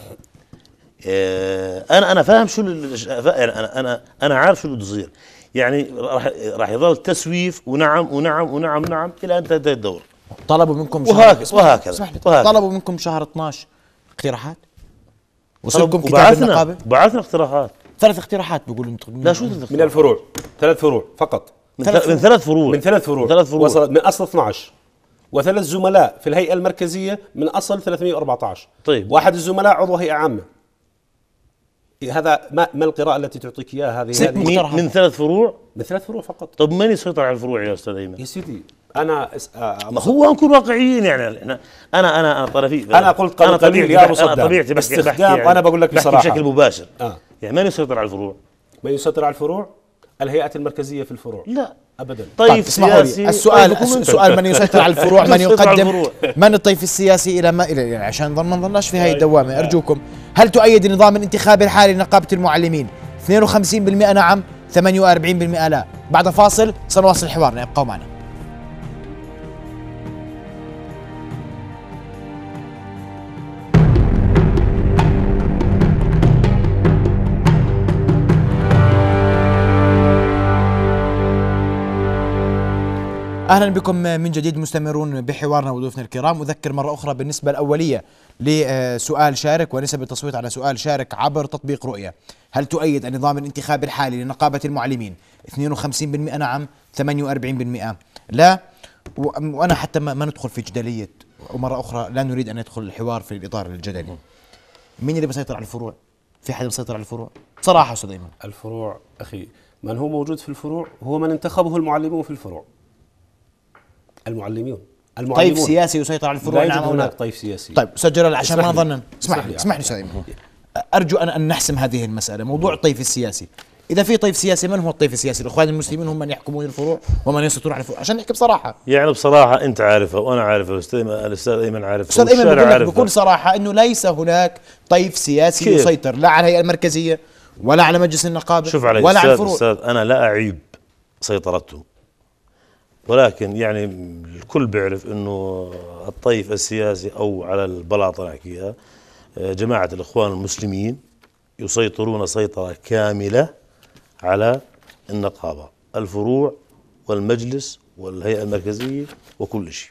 آه، انا انا فاهم شو يعني انا انا انا عارف شو بده يصير يعني راح راح يظل تسويف ونعم ونعم ونعم ونعم الى ان تنتهي الدور طلبوا منكم شهر وهكذا, وهكذا طلبوا منكم شهر 12 اقتراحات وصلكم كتاب النقابه بعثنا اقتراحات ثلاث اقتراحات بيقولوا لا شو ثلاث من الفروع ثلاث فروع فقط من ثلاث, من ثلاث فروع من ثلاث فروع من ثلاث فروع وصلت من اصل 12 وثلاث زملاء في الهيئة المركزية من أصل 314 طيب واحد الزملاء عضو هيئة عامة إيه، هذا ما, ما القراءة التي تعطيك إياها هذه, هذه من ثلاث فروع؟ من ثلاث فروع فقط طيب من يسيطر على الفروع يا أستاذ أيمن؟ يا سيدي أنا أس... آه ما هو نكون واقعيين يعني أنا أنا أنا, أنا طرفي أنا قلت قبل قليل يا أبو صدام طبيعتي بحكي بحكي يعني أنا بقول لك بصراحة بشكل مباشر آه. يعني من يسيطر على الفروع؟ من يسيطر على الفروع؟ الهيئات المركزية في الفروع لا ابدا طيب،, طيب،, طيب اسمحوا لي السؤال طيب، السؤال من يسيطر على الفروع من يقدم من الطيف السياسي الى ما الى يعني عشان ما نظلناش في هاي الدوامه ارجوكم هل تؤيد النظام الانتخابي الحالي لنقابه المعلمين 52% نعم 48% لا بعد فاصل سنواصل حوارنا ابقوا معنا اهلا بكم من جديد مستمرون بحوارنا وضيوفنا الكرام اذكر مره اخرى بالنسبه الاوليه لسؤال شارك ونسب التصويت على سؤال شارك عبر تطبيق رؤيه هل تؤيد النظام الانتخابي الحالي لنقابه المعلمين 52% نعم 48% لا وانا حتى ما, ندخل في جدليه ومره اخرى لا نريد ان ندخل الحوار في الاطار الجدلي مين اللي بيسيطر على الفروع في حد بيسيطر على الفروع صراحه استاذ ايمن الفروع اخي من هو موجود في الفروع هو من انتخبه المعلمون في الفروع طيب المعلمون المعلمون طيف سياسي يسيطر على الفروع نعم هناك طيف سياسي طيب سجل عشان ما نظن اسمح لي اسمح لي استاذ ارجو ان ان نحسم هذه المساله موضوع نعم. الطيف السياسي اذا في طيف سياسي من هو الطيف السياسي الاخوان المسلمين هم من يحكمون الفروع ومن يسيطرون على الفروع عشان نحكي بصراحه يعني بصراحه انت عارفه وانا عارفه الاستاذ ايمن عارفه استاذ ايمن بكل صراحه انه ليس هناك طيف سياسي كيف؟ يسيطر لا على الهيئه المركزيه ولا على مجلس النقابه شوف علي ولا على الفروع استاذ انا لا اعيب سيطرتهم ولكن يعني الكل بيعرف انه الطيف السياسي او على البلاطه نحكيها آه، جماعه الاخوان المسلمين يسيطرون سيطره كامله على النقابه الفروع والمجلس والهيئه المركزيه وكل شيء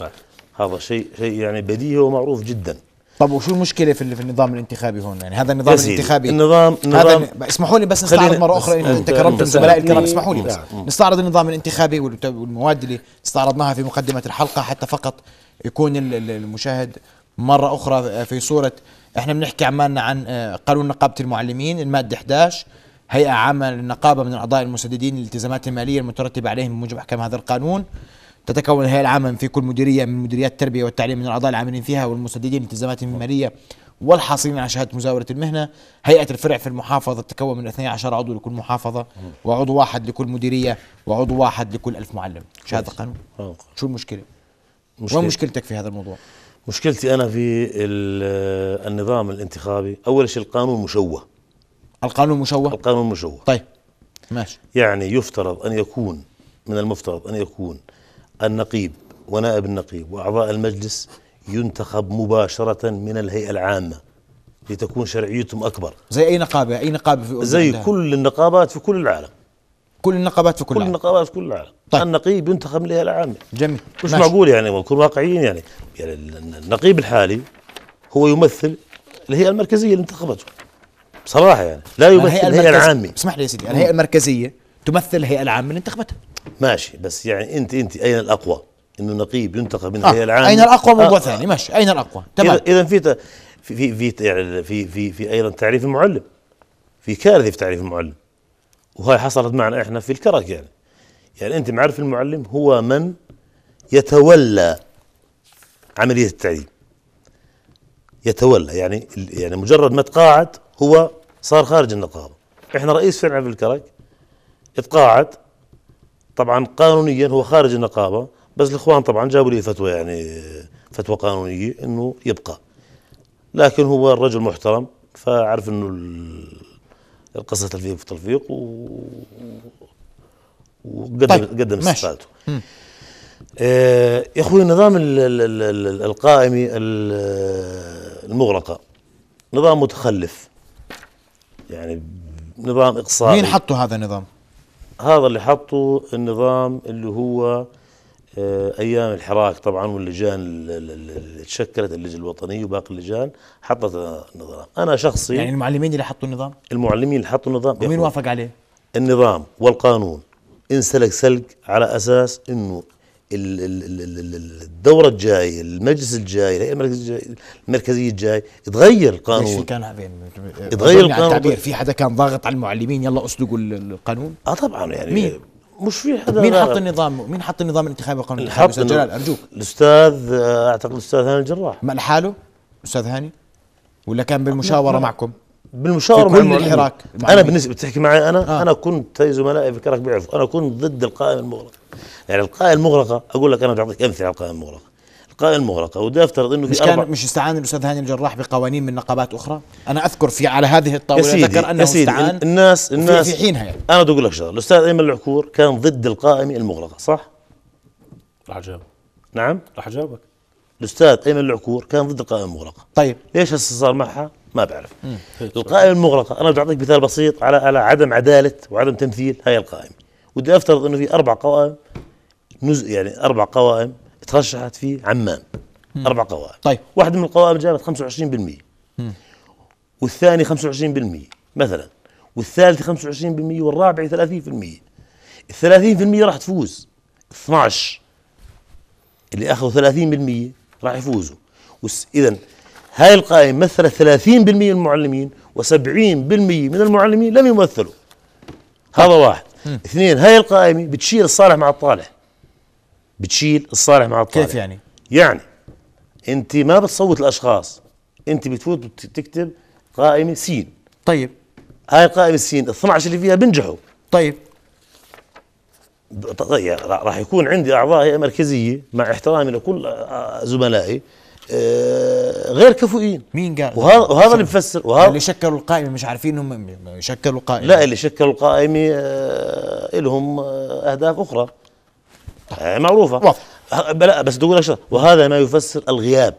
نعم. هذا شيء شيء يعني بديهي ومعروف جدا طب وشو المشكله في في النظام الانتخابي هون يعني هذا النظام الانتخابي النظام نظام اسمحوا لي بس نستعرض مره اخرى أنت, انت كرمت الزملاء الكرام اسمحوا لي بس نستعرض النظام الانتخابي والمواد اللي استعرضناها في مقدمه الحلقه حتى فقط يكون المشاهد مره اخرى في صوره احنا بنحكي عمالنا عن آه، قانون نقابه المعلمين الماده 11 هيئه عامه للنقابه من الاعضاء المسددين للالتزامات الماليه المترتبه عليهم بموجب احكام هذا القانون تتكون الهيئة العامة في كل مديرية من مديريات التربية والتعليم من الأعضاء العاملين فيها والمسددين التزاماتهم المالية والحاصلين على شهادة مزاولة المهنة هيئة الفرع في المحافظة تتكون من 12 عضو لكل محافظة وعضو واحد لكل مديرية وعضو واحد لكل ألف معلم شو هذا القانون؟ آه، شو المشكلة؟ مشكلة. وين مشكلتك في هذا الموضوع؟ مشكلتي أنا في النظام الانتخابي أول شيء القانون مشوه القانون مشوه؟ القانون مشوه طيب ماشي يعني يفترض أن يكون من المفترض أن يكون النقيب ونائب النقيب وأعضاء المجلس ينتخب مباشرة من الهيئة العامة لتكون شرعيتهم أكبر زي أي نقابة أي نقابة في زي عندها. كل النقابات في كل العالم كل النقابات في كل, كل العالم كل النقابات في كل العالم طيب. النقيب ينتخب من الهيئة العامة جميل مش ماشي. معقول يعني ونكون واقعيين يعني. يعني النقيب الحالي هو يمثل الهيئة المركزية اللي انتخبته بصراحة يعني لا يمثل الهيئة, الهيئة العامة اسمح لي يا سيدي الهيئة المركزية تمثل الهيئه العامه اللي انتخبتها ماشي بس يعني انت انت اين الاقوى؟ انه نقيب ينتخب من آه، الهيئه آه العامه اين الاقوى موضوع آه ثاني آه. ماشي اين الاقوى تمام اذا في في في في يعني في في, في ايضا تعريف المعلم في كارثه في تعريف المعلم وهي حصلت معنا احنا في الكرك يعني يعني انت معرف المعلم هو من يتولى عمليه التعليم يتولى يعني يعني مجرد ما تقاعد هو صار خارج النقابه احنا رئيس فرع في الكرك اتقاعد طبعا قانونيا هو خارج النقابه بس الاخوان طبعا جابوا لي فتوى يعني فتوى قانونيه انه يبقى لكن هو الرجل محترم فعرف انه القصه تلفيق في تلفيق و وقدم طيب. قدم استفادته يا آه، اخوي نظام القائمه المغلقه نظام متخلف يعني نظام اقصائي مين حطوا هذا النظام؟ هذا اللي حطه النظام اللي هو آه، ايام الحراك طبعا واللجان اللي تشكلت اللجنه الوطنيه وباقي اللجان حطت النظام انا شخصي يعني المعلمين اللي حطوا النظام المعلمين اللي حطوا النظام ومين وافق عليه النظام والقانون انسلك سلك على اساس انه الدورة الجاية المجلس الجاي الهيئة المركزية الجاي تغير القانون كان يعني تغير القانون التعبير يعني في حدا كان ضاغط على المعلمين يلا اسلقوا القانون اه طبعا يعني مين مش في حدا مين حط النظام مين حط النظام الانتخابي القانون الانتخابي استاذ جلال ارجوك الاستاذ آه، اعتقد الاستاذ هاني الجراح ما لحاله استاذ هاني ولا كان بالمشاورة معكم بالمشاور مع الحراك انا بالنسبه بتحكي معي انا آه. انا كنت زملائي في الكرك بيعرفوا انا كنت ضد القائمه المغلقه يعني القائمه المغلقه اقول لك انا بعطيك امثله على القائمه المغلقه القائمه المغلقه وده افترض انه مش كان مش استعان الاستاذ هاني الجراح بقوانين من نقابات اخرى انا اذكر في على هذه الطاوله سيدي ذكر انه يا سيدي استعان الناس الناس في حينها يعني. انا بدي اقول لك شغله الاستاذ ايمن العكور كان ضد القائمه المغلقه صح راح اجاوبك نعم راح اجاوبك الاستاذ ايمن العكور كان ضد القائمه المغلقه طيب ليش هسه صار معها ما بعرف القائمه المغلقه انا بدي اعطيك مثال بسيط على على عدم عداله وعدم تمثيل هاي القائمه ودي افترض انه في اربع قوائم نز... يعني اربع قوائم ترشحت في عمان اربع قوائم طيب واحده من القوائم جابت 25% والثاني 25% مثلا والثالثه 25% والرابعه 30% ال 30% راح تفوز 12 اللي اخذوا 30% راح يفوزوا اذا هاي القائمة مثل 30% من المعلمين و70% من المعلمين لم يمثلوا هذا واحد اثنين هاي القائمة بتشيل الصالح مع الطالح بتشيل الصالح مع الطالح كيف يعني؟ يعني انت ما بتصوت الاشخاص انت بتفوت بتكتب قائمة سين طيب هاي القائمة السين 12 اللي فيها بنجحوا طيب, طيب، راح يكون عندي اعضاء هيئه مركزيه مع احترامي لكل زملائي آه، غير كفؤين مين قال وهذا وهذا اللي مفسر وهذا اللي شكلوا القائمه مش عارفين هم شكلوا القائمه لا اللي شكلوا القائمه آه، لهم آه، اهداف اخرى معروفه واضح بلا بس تقول لك وهذا ما يفسر الغياب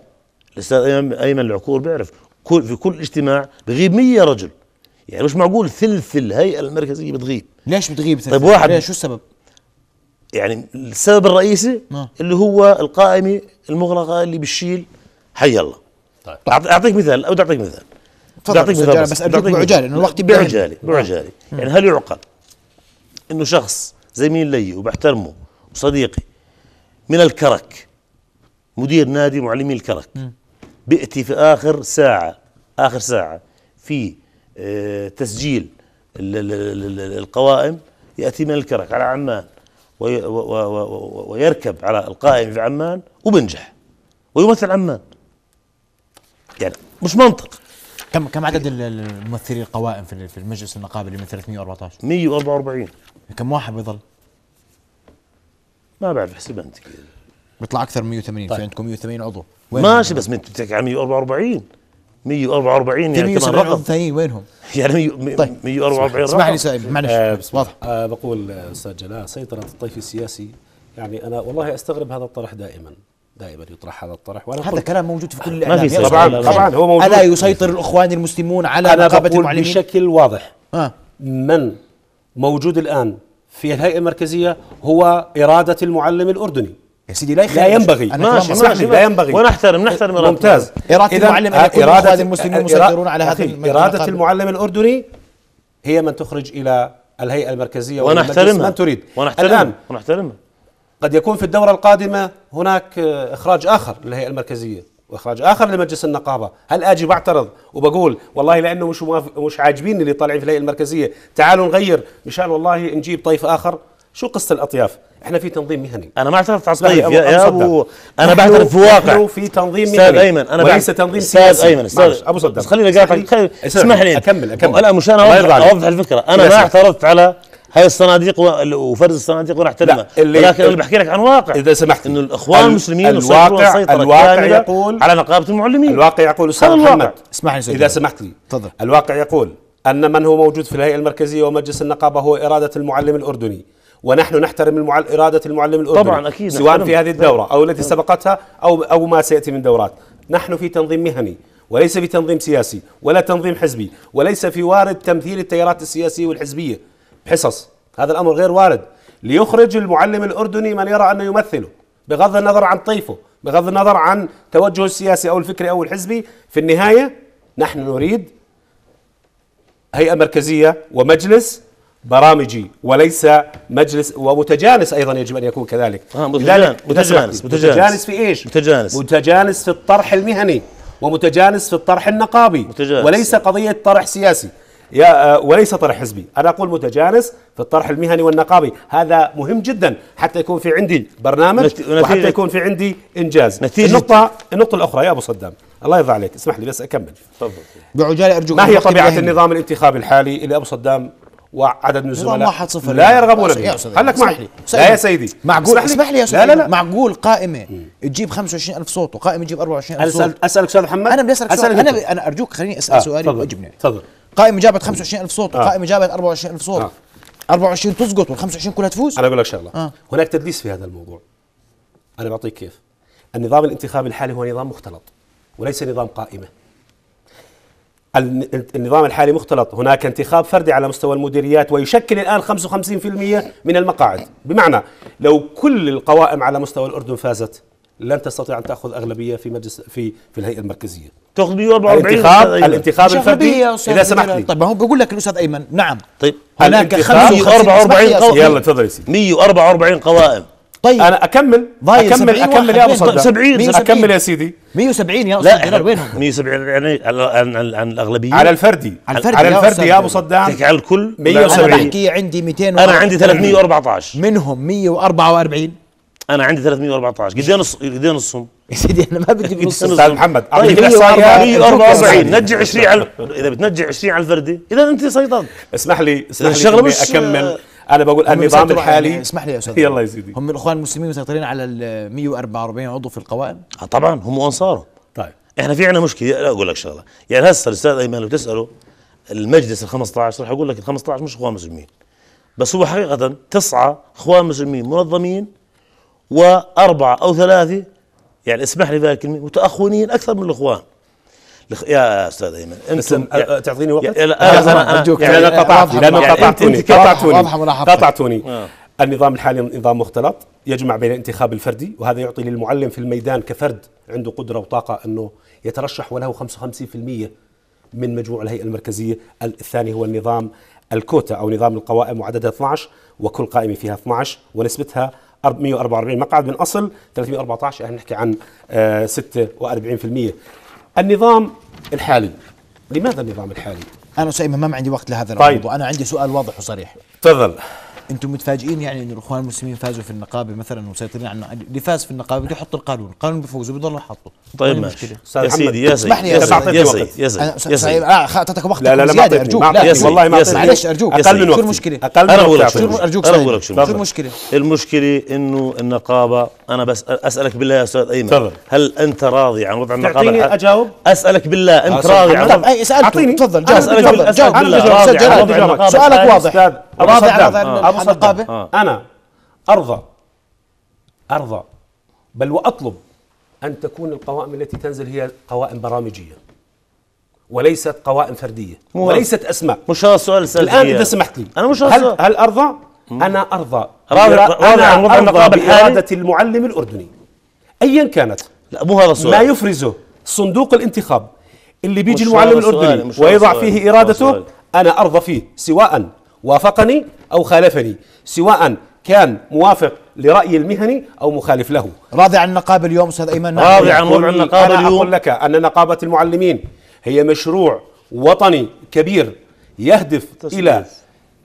الاستاذ ايمن العكور بيعرف كل في كل اجتماع بغيب 100 رجل يعني مش معقول ثلث الهيئه المركزيه بتغيب ليش بتغيب ثلث طيب واحد شو السبب يعني السبب الرئيسي ما. نعم. اللي هو القائمه المغلقه اللي بتشيل حي الله طيب. اعطيك مثال او اعطيك مثال بدي اعطيك مثال بس, بس ارجوك بعجاله انه الوقت بعجالي بعجالي نعم. يعني هل يعقل انه شخص زميل لي وبحترمه وصديقي من الكرك مدير نادي معلمي الكرك بيأتي في آخر ساعة آخر ساعة في آه تسجيل القوائم يأتي من الكرك على عمان ويركب على القائم في عمان وبنجح ويمثل عمان يعني مش منطق كم كم عدد الممثلين القوائم في المجلس النقابي اللي من 314 144 كم واحد بيضل ما بعرف احسبها انت بيطلع اكثر من 180 طيب. في عندكم 180 عضو وين ماشي بس انت بتحكي عن 144 144 يعني كمان رقم ثانيين وينهم؟ يعني مي... طيب. 144 اسمح لي سائل معلش آه بس واضح آه بقول آه، استاذ جلال سيطره الطيف السياسي يعني انا والله استغرب هذا الطرح دائما دائما يطرح هذا الطرح وأنا هذا كلام موجود في كل الاعلام طبعا طبعا هو موجود الا يسيطر الاخوان المسلمون على نقابه المعلمين بشكل واضح آه. من موجود الان في الهيئه المركزيه هو اراده المعلم الاردني يا سيدي لا لا ينبغي ماشي ماشي لا ينبغي ونحترم نحترم إرادة ممتاز إرادة المعلم إرادة المسلمين مسيطرون على هذه إرادة المعلم الأردني هي من تخرج إلى الهيئة المركزية ونحترمها من تريد ونحترمها ونحترمها قد يكون في الدورة القادمة هناك آه، إخراج آخر للهيئة المركزية واخراج اخر لمجلس النقابه، هل اجي بعترض وبقول والله لانه مش مش عاجبين اللي طالعين في الهيئه المركزيه، تعالوا نغير مشان والله نجيب طيف اخر، شو قصه الاطياف؟ احنا في تنظيم مهني انا ما اعترفت على الصيف يا, يا ابو انا بعترف في واقع نحن في تنظيم مهني استاذ ايمن انا وليس تنظيم سياسي استاذ ايمن استاذ ابو صدق بس خليني اقاطعك اسمح لي اكمل اكمل لا مشان اوضح الفكره انا ما اعترفت على هاي الصناديق وفرز الصناديق ونحترمها لكن ولكن انا بحكي لك عن واقع اذا سمحت انه الاخوان المسلمين الواقع الواقع يقول على نقابه المعلمين الواقع يقول استاذ محمد اسمعني اذا سمحت لي تفضل الواقع يقول ان من هو موجود في الهيئه المركزيه ومجلس النقابه هو اراده المعلم الاردني ونحن نحترم المعل... إرادة المعلم الأردني طبعا أكيد سواء نحترم. في هذه الدورة نعم. أو التي سبقتها أو أو ما سيأتي من دورات نحن في تنظيم مهني وليس في تنظيم سياسي ولا تنظيم حزبي وليس في وارد تمثيل التيارات السياسية والحزبية حصص هذا الأمر غير وارد ليخرج المعلم الأردني من يرى أنه يمثله بغض النظر عن طيفه بغض النظر عن توجهه السياسي أو الفكري أو الحزبي في النهاية نحن نريد هيئة مركزية ومجلس برامجي وليس مجلس ومتجانس ايضا يجب ان يكون كذلك آه متجانس متجانس متجانس في ايش؟ متجانس متجانس في الطرح المهني ومتجانس في الطرح النقابي متجانس. وليس قضيه طرح سياسي يا آه، وليس طرح حزبي أنا أقول متجانس في الطرح المهني والنقابي هذا مهم جدا حتى يكون في عندي برنامج نتيجة وحتى يكون في عندي إنجاز نتيجة النقطة النقطة الأخرى يا أبو صدام الله يرضى عليك اسمح لي بس أكمل تفضل بعجالة أرجوك ما هي طبيعة النظام الانتخابي الحالي اللي أبو صدام وعدد من الزملاء لا يعني. يرغبون به خليك لك معقول لا يا سيدي معقول اسمح لي يا سيدي لا لا لا معقول قائمه تجيب 25000 صوت وقائمه تجيب 24000 صوت اسالك استاذ محمد انا بدي اسالك سؤال انا انا ارجوك خليني اسال آه سؤالي واجبني تفضل قائمه جابت 25000 صوت وقائمه آه. جابت 24000 صوت 24 تسقط وال 25 كلها تفوز انا اقول لك شغله آه. هناك تدليس في هذا الموضوع انا بعطيك كيف النظام الانتخابي الحالي هو نظام مختلط وليس نظام قائمه النظام الحالي مختلط هناك انتخاب فردي على مستوى المديريات ويشكل الآن 55% من المقاعد بمعنى لو كل القوائم على مستوى الأردن فازت لن تستطيع أن تأخذ أغلبية في مجلس في في الهيئة المركزية تاخذ 144 الانتخاب الانتخاب الفردي اذا سمحت لي طيب ما هو بقول لك الاستاذ ايمن نعم طيب هناك 144 قوائم يلا تفضل يا سيدي 144 قوائم طيب انا اكمل اكمل اكمل يا ابو صدق 70 اكمل يا سيدي 170 يا استاذ جلال وينهم 170 يعني على الاغلبيه على الفردي على الفردي على الفردي يا ابو صدام يعني على الكل 170 انا بحكي عندي 200 انا عندي 314 منهم 144 انا عندي 314 قد ايه نص قد ايه نصهم؟ يا سيدي انا ما بدي بنص استاذ محمد طيب 144 نجي 20 على اذا بتنجي 20 على الفردي اذا انت سيطرت اسمح لي اسمح لي اكمل انا بقول النظام الحالي اسمح لي يا استاذ يلا يا سيدي هم الاخوان المسلمين مسيطرين على ال 144 عضو في القوائم اه طبعا هم انصارهم طيب احنا في عندنا مشكله اقول لك شغله يعني هسه الاستاذ ايمن لو تساله المجلس ال 15 راح اقول لك ال 15 مش اخوان مسلمين بس هو حقيقه تسعه اخوان مسلمين منظمين واربعه او ثلاثه يعني اسمح لي بهالكلمه متاخونين اكثر من الاخوان لخ... يا استاذ ايمن انتم يا... تعطيني وقت؟ يا... لا انا ارجوك يعني, يعني انا قطعتني لانه قطعتوني قطعتوني قطعتوني النظام الحالي نظام مختلط يجمع بين الانتخاب الفردي وهذا يعطي للمعلم في الميدان كفرد عنده قدره وطاقه انه يترشح وله 55% من مجموع الهيئه المركزيه، الثاني هو النظام الكوتا او نظام القوائم وعددها 12 وكل قائمه فيها 12 ونسبتها 144 مقعد من اصل 314 احنا نحكي عن 46% آه، النظام الحالي لماذا النظام الحالي؟ انا سيما ما عندي وقت لهذا طيب. الموضوع انا عندي سؤال واضح وصريح تفضل انتم متفاجئين يعني انه الاخوان المسلمين فازوا في النقابه مثلا ومسيطرين على اللي فاز في النقابه بده يحط القانون، القانون بيفوز بضل يحطه طيب ماشي يا سيدي يا سيدي يا سيدي يا سيدي يا سيدي اعطيتك وقت لا لا لا زياده ارجوك لا والله ما معلش ارجوك اقل من وقت شو المشكله؟ اقل من وقت شو ارجوك انا بقول لك شو المشكله؟ المشكله انه النقابه انا بس اسالك بالله يا استاذ ايمن تفضل هل انت راضي عن وضع النقابه؟ اعطيني اجاوب اسالك بالله انت راضي عن اعطيني تفضل جاوب اسالك بالله سؤالك واضح ابو صدام آه. ابو صدام آه. آه. انا ارضى ارضى بل واطلب ان تكون القوائم التي تنزل هي قوائم برامجيه وليست قوائم فرديه مو وليست اسماء مش هذا السؤال الان اذا سمحت لي انا مش هل هل ارضى؟ انا ارضى راضي انا ارضى باراده المعلم الاردني ايا كانت لا مو هذا السؤال ما يفرزه صندوق الانتخاب اللي بيجي المعلم الاردني ويضع فيه ارادته انا ارضى فيه سواء وافقني أو خالفني سواء كان موافق لرأي المهني أو مخالف له راضي عن النقابة اليوم أستاذ أيمن نعم. راضي عن وضع النقابة أنا اليوم أقول لك أن نقابة المعلمين هي مشروع وطني كبير يهدف إلى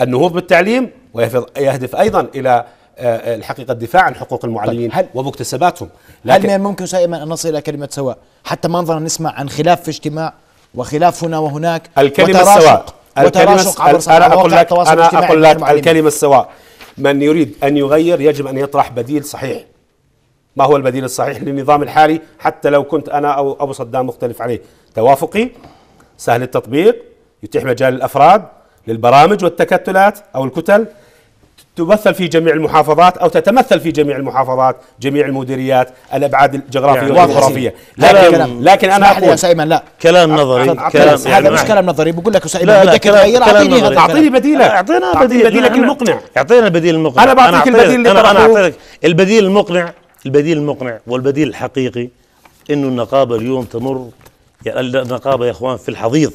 النهوض بالتعليم ويهدف أيضا إلى آه، آه، الحقيقة الدفاع عن حقوق المعلمين طيب، هل ومكتسباتهم هل من الممكن سائما أن نصل إلى كلمة سواء حتى ما نسمع عن خلاف في اجتماع وخلاف هنا وهناك الكلمة السواء الكلمة أنا أقول لك أنا أقول لك الكلمة السواء من يريد أن يغير يجب أن يطرح بديل صحيح ما هو البديل الصحيح للنظام الحالي حتى لو كنت أنا أو أبو صدام مختلف عليه توافقي سهل التطبيق يتيح مجال الأفراد للبرامج والتكتلات أو الكتل تمثل في جميع المحافظات او تتمثل في جميع المحافظات جميع المديريات الابعاد الجغرافيه يعني والجغرافيه يعني لكن لكن انا اقول يا سايمن لا كلام نظري كلام يعني هذا مش يعني كلام نظري بقول لك سايمن بدك تغير اعطيني اعطيني بديله اعطينا بديل بديلك المقنع اعطينا البديل المقنع انا بعطيك البديل انا اعطيك البديل المقنع البديل المقنع والبديل الحقيقي انه النقابه اليوم تمر يعني النقابه يا اخوان في الحضيض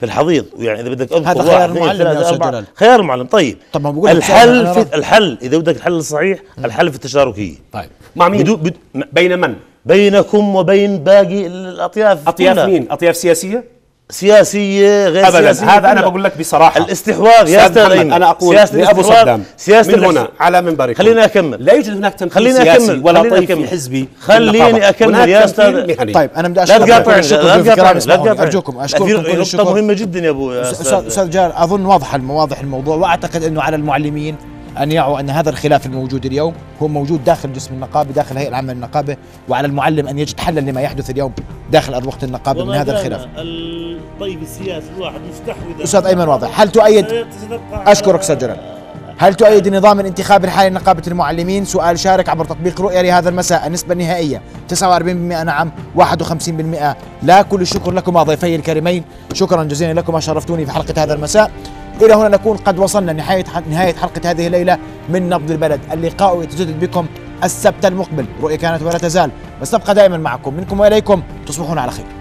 في الحضيض يعني اذا بدك اذكر هذا خيار جلال خيار المعلم طيب طب ما بقول الحل في الحل اذا بدك الحل الصحيح الحل في التشاركيه طيب مع مين بدو بدو بين من بينكم وبين باقي الاطياف اطياف مين اطياف سياسيه سياسيه غير ابدا سياسية هذا انا بقول لك بصراحه الاستحواذ يا استاذ انا اقول سياسه لابو صدام سياسه من هنا على منبركم خلينا اكمل لا يوجد هناك تمثيل خلينا سياسي أكمل. ولا خليني طيب أكمل. حزبي خليني اكمل يا استاذ طيب انا بدي اشكرك لا تقاطع لا تقاطع لا ارجوكم اشكركم نقطه مهمه جدا يا ابو استاذ جار اظن واضحه المواضح الموضوع واعتقد انه على المعلمين أن يعوا أن هذا الخلاف الموجود اليوم هو موجود داخل جسم النقابة داخل هيئة العامة للنقابة وعلى المعلم أن يجد حلا لما يحدث اليوم داخل أروقة النقابة من هذا الخلاف الطيب السياسي الواحد مستحوذ أستاذ أيمن واضح هل تؤيد أشكرك أستاذ هل تؤيد النظام الانتخابي الحالي لنقابة المعلمين؟ سؤال شارك عبر تطبيق رؤية لهذا المساء النسبة النهائية 49% نعم 51% لا كل الشكر لكما ضيفي الكريمين شكرا جزيلا لكما شرفتوني في حلقة هذا المساء إلى هنا نكون قد وصلنا نهاية نهاية حلقة هذه الليلة من نبض البلد اللقاء يتجدد بكم السبت المقبل رؤية كانت ولا تزال بس نبقى دائما معكم منكم وإليكم تصبحون على خير